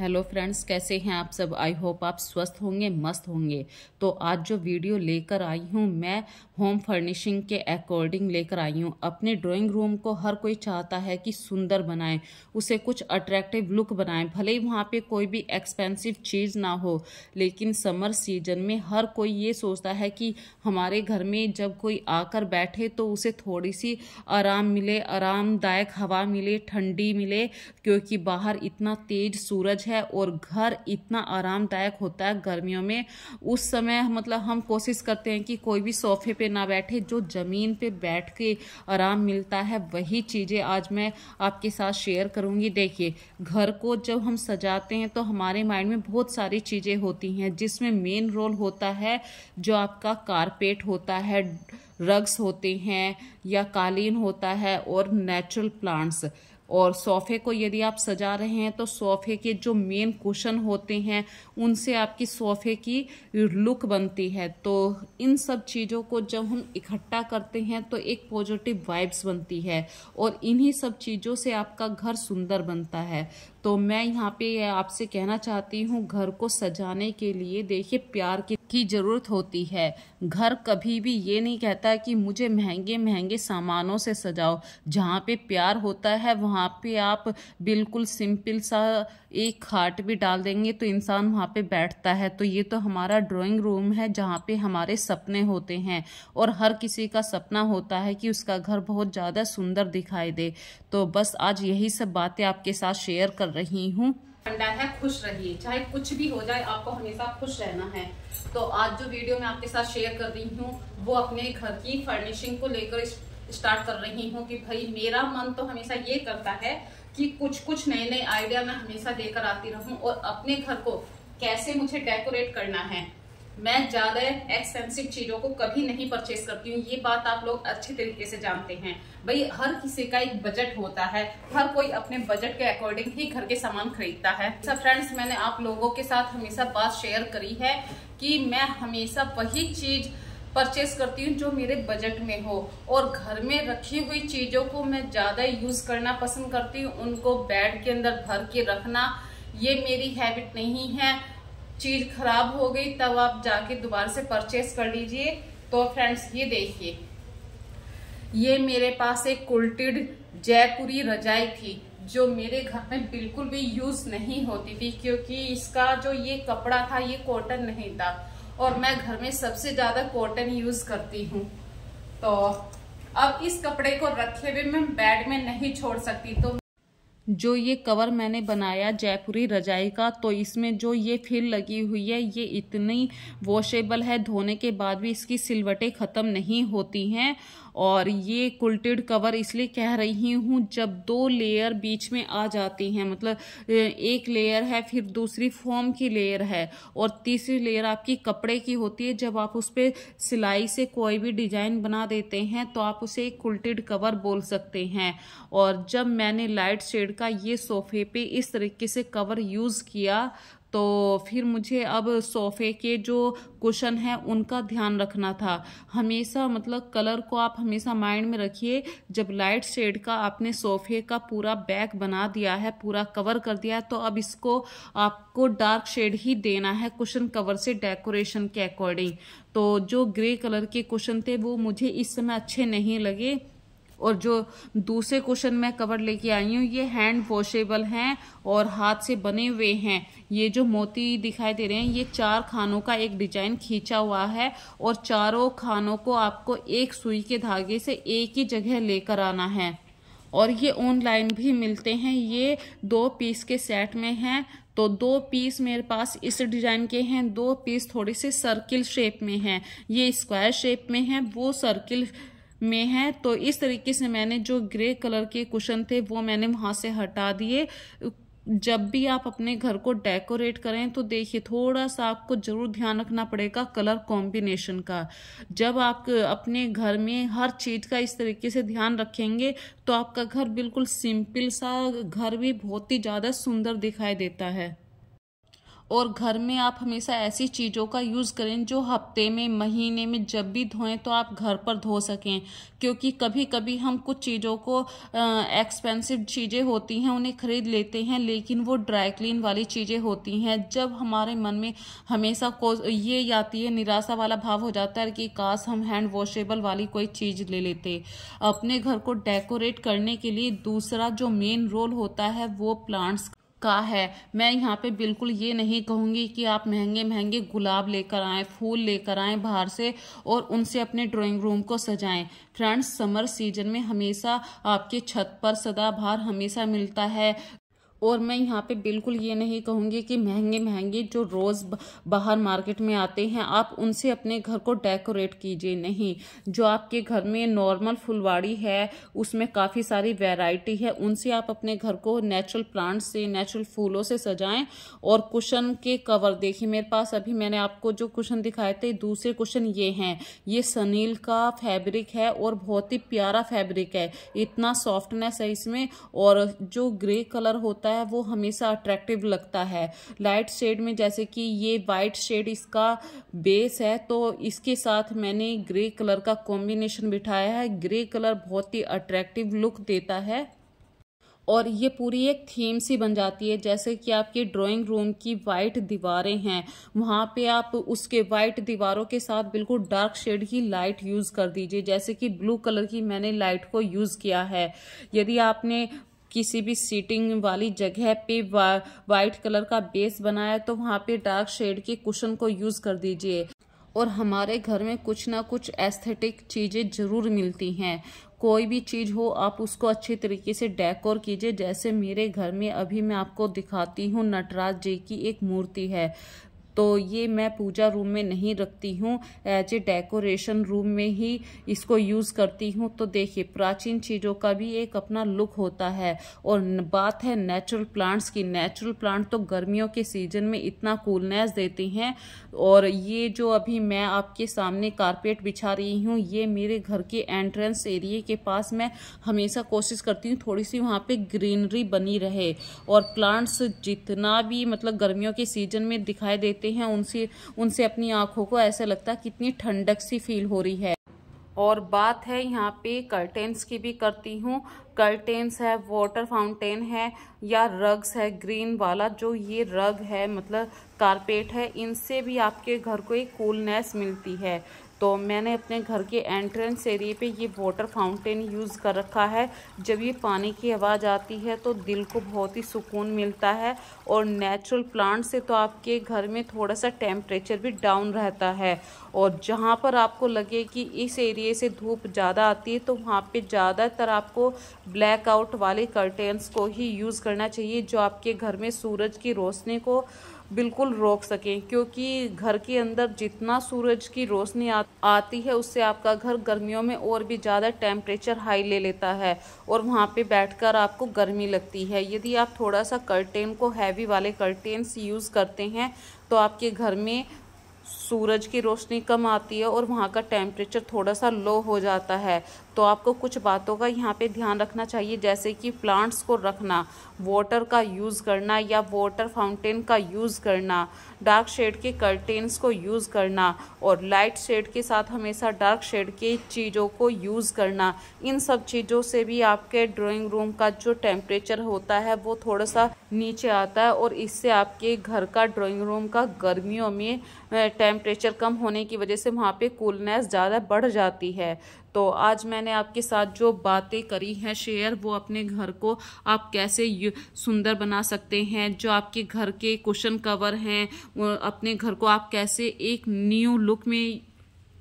hello friends कैसे हैं आप सब आई होप आप स्वस्थ होंगे मस्त होंगे तो आज जो वीडियो लेकर आई हूँ मैं होम फर्निशिंग के अकॉर्डिंग लेकर आई हूँ अपने ड्राइंग रूम को हर कोई चाहता है कि सुंदर बनाएं उसे कुछ अट्रैक्टिव लुक बनाएं भले ही वहाँ पे कोई भी एक्सपेंसिव चीज़ ना हो लेकिन समर सीजन में हर कोई ये सोचता है कि हमारे घर में जब कोई आकर बैठे तो उसे थोड़ी सी आराम मिले आरामदायक हवा मिले ठंडी मिले क्योंकि बाहर इतना तेज सूरज है और घर इतना आरामदायक होता है गर्मियों में उस समय मतलब हम कोशिश करते हैं कि कोई भी सोफे पे ना बैठे जो ज़मीन पे बैठ के आराम मिलता है वही चीज़ें आज मैं आपके साथ शेयर करूँगी देखिए घर को जब हम सजाते हैं तो हमारे माइंड में बहुत सारी चीज़ें होती हैं जिसमें मेन रोल होता है जो आपका कारपेट होता है रग्स होते हैं या कालीन होता है और नेचुरल प्लांट्स और सोफ़े को यदि आप सजा रहे हैं तो सोफ़े के जो मेन कुशन होते हैं उनसे आपकी सोफ़े की लुक बनती है तो इन सब चीज़ों को जब हम इकट्ठा करते हैं तो एक पॉजिटिव वाइब्स बनती है और इन्हीं सब चीज़ों से आपका घर सुंदर बनता है तो मैं यहाँ पे आपसे कहना चाहती हूँ घर को सजाने के लिए देखिए प्यार की की ज़रूरत होती है घर कभी भी ये नहीं कहता कि मुझे महंगे महंगे सामानों से सजाओ जहाँ पे प्यार होता है वहाँ पे आप बिल्कुल सिंपल सा एक खाट भी डाल देंगे तो इंसान वहाँ पे बैठता है तो ये तो हमारा ड्राइंग रूम है जहाँ पे हमारे सपने होते हैं और हर किसी का सपना होता है कि उसका घर बहुत ज़्यादा सुंदर दिखाई दे तो बस आज यही सब बातें आपके साथ शेयर कर रही हूँ फंडा है खुश रहिए चाहे कुछ भी हो जाए आपको हमेशा खुश रहना है तो आज जो वीडियो मैं आपके साथ शेयर कर रही हूँ वो अपने घर की फर्निशिंग को लेकर स्टार्ट कर रही हूँ कि भाई मेरा मन तो हमेशा ये करता है कि कुछ कुछ नए नए आइडिया मैं हमेशा लेकर आती रहूँ और अपने घर को कैसे मुझे डेकोरेट करना है मैं ज्यादा एक्सपेंसिव चीजों को कभी नहीं परचेस करती हूँ ये बात आप लोग अच्छे तरीके से जानते हैं भाई हर किसी का एक बजट होता है हर कोई अपने बजट के अकॉर्डिंग ही घर के सामान खरीदता है सब फ्रेंड्स मैंने आप लोगों के साथ हमेशा बात शेयर करी है कि मैं हमेशा वही चीज परचेस करती हूँ जो मेरे बजट में हो और घर में रखी हुई चीजों को मैं ज्यादा यूज करना पसंद करती हूँ उनको बेड के अंदर भर के रखना ये मेरी हैबिट नहीं है चीज खराब हो गई तब आप जाके दोबारा से परचेस कर लीजिए तो फ्रेंड्स ये देखिए ये मेरे पास एक कुल्टेड जयपुरी रजाई थी जो मेरे घर में बिल्कुल भी यूज नहीं होती थी क्योंकि इसका जो ये कपड़ा था ये कॉटन नहीं था और मैं घर में सबसे ज्यादा कॉटन यूज करती हूँ तो अब इस कपड़े को रखे हुए मैं बेड में नहीं छोड़ सकती तो जो ये कवर मैंने बनाया जयपुरी रजाई का तो इसमें जो ये फिल लगी हुई है ये इतनी वॉशेबल है धोने के बाद भी इसकी सिलवटें ख़त्म नहीं होती हैं और ये कुल्टेड कवर इसलिए कह रही हूँ जब दो लेयर बीच में आ जाती हैं मतलब एक लेयर है फिर दूसरी फॉर्म की लेयर है और तीसरी लेयर आपकी कपड़े की होती है जब आप उस पर सिलाई से कोई भी डिजाइन बना देते हैं तो आप उसे एक कुल्टेड कवर बोल सकते हैं और जब मैंने लाइट शेड का ये सोफे पे इस तरीके से कवर यूज़ किया तो फिर मुझे अब सोफ़े के जो कुशन है उनका ध्यान रखना था हमेशा मतलब कलर को आप हमेशा माइंड में रखिए जब लाइट शेड का आपने सोफ़े का पूरा बैक बना दिया है पूरा कवर कर दिया है तो अब इसको आपको डार्क शेड ही देना है कुशन कवर से डेकोरेशन के अकॉर्डिंग तो जो ग्रे कलर के कुशन थे वो मुझे इस समय अच्छे नहीं लगे और जो दूसरे क्वेश्चन में कवर लेके आई हूँ ये हैंड वॉशेबल हैं और हाथ से बने हुए हैं ये जो मोती दिखाई दे रहे हैं ये चार खानों का एक डिजाइन खींचा हुआ है और चारों खानों को आपको एक सुई के धागे से एक ही जगह लेकर आना है और ये ऑनलाइन भी मिलते हैं ये दो पीस के सेट में हैं तो दो पीस मेरे पास इस डिजाइन के हैं दो पीस थोड़े से सर्किल शेप में हैं ये स्क्वायर शेप में हैं वो सर्किल में हैं तो इस तरीके से मैंने जो ग्रे कलर के कुशन थे वो मैंने वहाँ से हटा दिए जब भी आप अपने घर को डेकोरेट करें तो देखिए थोड़ा सा आपको ज़रूर ध्यान रखना पड़ेगा कलर कॉम्बिनेशन का जब आप अपने घर में हर चीज़ का इस तरीके से ध्यान रखेंगे तो आपका घर बिल्कुल सिंपल सा घर भी बहुत ही ज़्यादा सुंदर दिखाई देता है और घर में आप हमेशा ऐसी चीज़ों का यूज़ करें जो हफ्ते में महीने में जब भी धोएं तो आप घर पर धो सकें क्योंकि कभी कभी हम कुछ चीज़ों को एक्सपेंसिव चीज़ें होती हैं उन्हें ख़रीद लेते हैं लेकिन वो ड्राई क्लीन वाली चीज़ें होती हैं जब हमारे मन में हमेशा को ये आती है निराशा वाला भाव हो जाता है कि काश हम हैंड वॉशेबल वाली कोई चीज़ ले लेते अपने घर को डेकोरेट करने के लिए दूसरा जो मेन रोल होता है वो प्लांट्स का है मैं यहाँ पे बिल्कुल ये नहीं कहूँगी कि आप महंगे महंगे गुलाब लेकर आएँ फूल लेकर आएँ बाहर से और उनसे अपने ड्राइंग रूम को सजाएं फ्रेंड्स समर सीजन में हमेशा आपके छत पर सदाबहार हमेशा मिलता है और मैं यहाँ पे बिल्कुल ये नहीं कहूँगी कि महंगे महंगे जो रोज़ बाहर मार्केट में आते हैं आप उनसे अपने घर को डेकोरेट कीजिए नहीं जो आपके घर में नॉर्मल फुलवाड़ी है उसमें काफ़ी सारी वैरायटी है उनसे आप अपने घर को नेचुरल प्लांट से नेचुरल फूलों से सजाएं और कुशन के कवर देखिए मेरे पास अभी मैंने आपको जो कुशन दिखाए थे दूसरे कुशन ये हैं ये सनील का फैब्रिक है और बहुत ही प्यारा फैब्रिक है इतना सॉफ्टनेस है इसमें और जो ग्रे कलर होता होता है वो हमेशा अट्रैक्टिव लगता है लाइट शेड में जैसे कि ये वाइट शेड इसका बेस है तो इसके साथ मैंने ग्रे कलर का कॉम्बिनेशन बिठाया है ग्रे कलर बहुत ही अट्रैक्टिव लुक देता है और ये पूरी एक थीम सी बन जाती है जैसे कि आपके ड्राइंग रूम की वाइट दीवारें हैं वहाँ पे आप उसके वाइट दीवारों के साथ बिल्कुल डार्क शेड की लाइट यूज़ कर दीजिए जैसे कि ब्लू कलर की मैंने लाइट को यूज़ किया है यदि आपने किसी भी सीटिंग वाली जगह पे वाइट कलर का बेस बनाया तो वहाँ पे डार्क शेड के कुशन को यूज़ कर दीजिए और हमारे घर में कुछ ना कुछ एस्थेटिक चीज़ें ज़रूर मिलती हैं कोई भी चीज़ हो आप उसको अच्छे तरीके से डेकोर कीजिए जैसे मेरे घर में अभी मैं आपको दिखाती हूँ नटराज जी की एक मूर्ति है तो ये मैं पूजा रूम में नहीं रखती हूँ एज ए डेकोरेशन रूम में ही इसको यूज़ करती हूँ तो देखिए प्राचीन चीज़ों का भी एक अपना लुक होता है और बात है नेचुरल प्लांट्स की नेचुरल प्लांट तो गर्मियों के सीजन में इतना कूलनेस देती हैं और ये जो अभी मैं आपके सामने कारपेट बिछा रही हूँ ये मेरे घर के एंट्रेंस एरिए के पास मैं हमेशा कोशिश करती हूँ थोड़ी सी वहाँ पे ग्रीनरी बनी रहे और प्लांट्स जितना भी मतलब गर्मियों के सीजन में दिखाई देते होते हैं उनसे उनसे अपनी आंखों को ऐसा लगता है कितनी ठंडक सी फील हो रही है और बात है यहाँ पे कर्टेंस की भी करती हूँ कर्टेंस है वाटर फाउंटेन है या रग्स है ग्रीन वाला जो ये रग है मतलब कारपेट है इनसे भी आपके घर को एक कूलनेस मिलती है तो मैंने अपने घर के एंट्रेंस एरिए पे ये वाटर फाउंटेन यूज़ कर रखा है जब ये पानी की आवाज़ आती है तो दिल को बहुत ही सुकून मिलता है और नेचुरल प्लांट से तो आपके घर में थोड़ा सा टेम्परेचर भी डाउन रहता है और जहाँ पर आपको लगे कि इस एरिए से धूप ज़्यादा आती है तो वहाँ पे ज़्यादातर आपको ब्लैकआउट वाले कर्टेंस को ही यूज़ करना चाहिए जो आपके घर में सूरज की रोशनी को बिल्कुल रोक सकें क्योंकि घर के अंदर जितना सूरज की रोशनी आती है उससे आपका घर गर्मियों में और भी ज़्यादा टेम्परेचर हाई ले लेता है और वहाँ पे बैठकर आपको गर्मी लगती है यदि आप थोड़ा सा कर्टेन को हैवी वाले कर्टेन्स यूज़ करते हैं तो आपके घर में सूरज की रोशनी कम आती है और वहाँ का टेम्परेचर थोड़ा सा लो हो जाता है तो आपको कुछ बातों का यहाँ पे ध्यान रखना चाहिए जैसे कि प्लांट्स को रखना वाटर का यूज़ करना या वाटर फाउंटेन का यूज़ करना डार्क शेड के कर्टेन्स को यूज़ करना और लाइट शेड के साथ हमेशा डार्क शेड की चीज़ों को यूज़ करना इन सब चीज़ों से भी आपके ड्राइंग रूम का जो टेम्परेचर होता है वो थोड़ा सा नीचे आता है और इससे आपके घर का ड्राइंग रूम का गर्मियों में टेम्परेचर कम होने की वजह से वहाँ पे कूलनेस ज़्यादा बढ़ जाती है तो आज मैंने आपके साथ जो बातें करी हैं शेयर वो अपने घर को आप कैसे सुंदर बना सकते हैं जो आपके घर के कुशन कवर हैं अपने घर को आप कैसे एक न्यू लुक में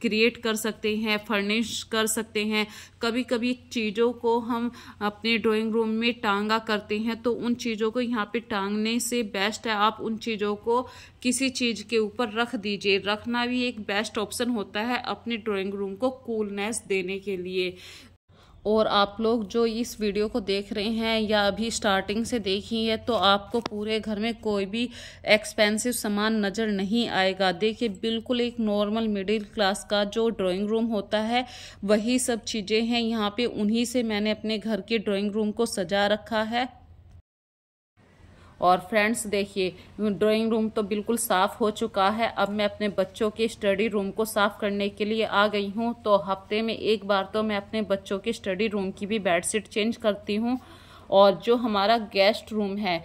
क्रिएट कर सकते हैं फर्निश कर सकते हैं कभी कभी चीज़ों को हम अपने ड्राइंग रूम में टांगा करते हैं तो उन चीज़ों को यहाँ पे टांगने से बेस्ट है आप उन चीज़ों को किसी चीज़ के ऊपर रख दीजिए रखना भी एक बेस्ट ऑप्शन होता है अपने ड्राइंग रूम को कूलनेस देने के लिए और आप लोग जो इस वीडियो को देख रहे हैं या अभी स्टार्टिंग से देखी है तो आपको पूरे घर में कोई भी एक्सपेंसिव सामान नज़र नहीं आएगा देखिए बिल्कुल एक नॉर्मल मिडिल क्लास का जो ड्राइंग रूम होता है वही सब चीज़ें हैं यहाँ पे उन्हीं से मैंने अपने घर के ड्राइंग रूम को सजा रखा है और फ्रेंड्स देखिए ड्राइंग रूम तो बिल्कुल साफ़ हो चुका है अब मैं अपने बच्चों के स्टडी रूम को साफ़ करने के लिए आ गई हूँ तो हफ्ते में एक बार तो मैं अपने बच्चों के स्टडी रूम की भी बेडशीट चेंज करती हूँ और जो हमारा गेस्ट रूम है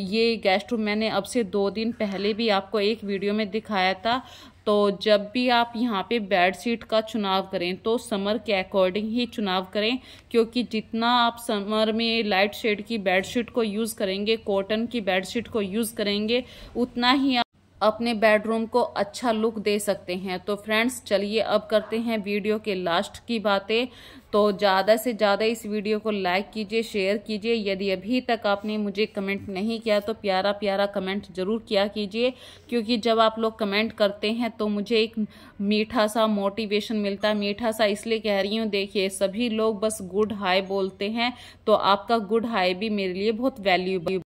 ये गेस्ट रूम मैंने अब से दो दिन पहले भी आपको एक वीडियो में दिखाया था तो जब भी आप यहाँ पे बेड शीट का चुनाव करें तो समर के अकॉर्डिंग ही चुनाव करें क्योंकि जितना आप समर में लाइट शेड की बेड शीट को यूज़ करेंगे कॉटन की बेड शीट को यूज़ करेंगे उतना ही अपने बेडरूम को अच्छा लुक दे सकते हैं तो फ्रेंड्स चलिए अब करते हैं वीडियो के लास्ट की बातें तो ज़्यादा से ज़्यादा इस वीडियो को लाइक कीजिए शेयर कीजिए यदि अभी तक आपने मुझे कमेंट नहीं किया तो प्यारा प्यारा कमेंट ज़रूर किया कीजिए क्योंकि जब आप लोग कमेंट करते हैं तो मुझे एक मीठा सा मोटिवेशन मिलता है मीठा सा इसलिए कह रही हूँ देखिए सभी लोग बस गुड हाई बोलते हैं तो आपका गुड हाई भी मेरे लिए बहुत वैल्यूबल